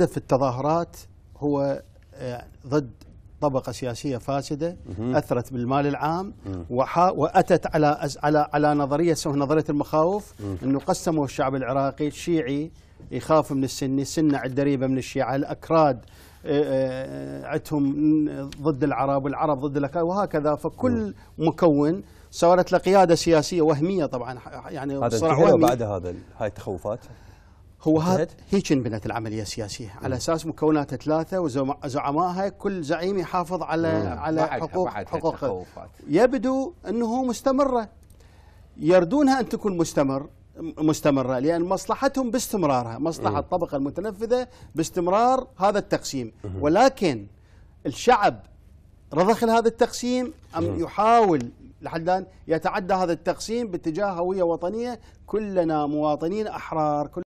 هدف التظاهرات هو آه، ضد طبقه سياسيه فاسده اثرت بالمال العام واتت على على على نظريه نظريه المخاوف انه قسموا الشعب العراقي الشيعي يخاف من السني، السنه الدريبه من الشيعه، الاكراد آه، آه، عندهم ضد العرب والعرب ضد الاكراد وهكذا فكل مكون صارت له قياده سياسيه وهميه طبعا يعني هذا بعد هذا هاي التخوفات هو هذا هيك انبنت العمليه السياسيه على اساس مكوناتها ثلاثه وزعمائها كل زعيم يحافظ على مم. على بعد حقوق بعد حقوقه يبدو انه مستمره يردونها ان تكون مستمر مستمرة لأن مصلحتهم باستمرارها مصلحة الطبقة المتنفذة باستمرار هذا التقسيم ولكن الشعب رضخ لهذا التقسيم أم يحاول لحد الآن يتعدى هذا التقسيم باتجاه هوية وطنية كلنا مواطنين أحرار كل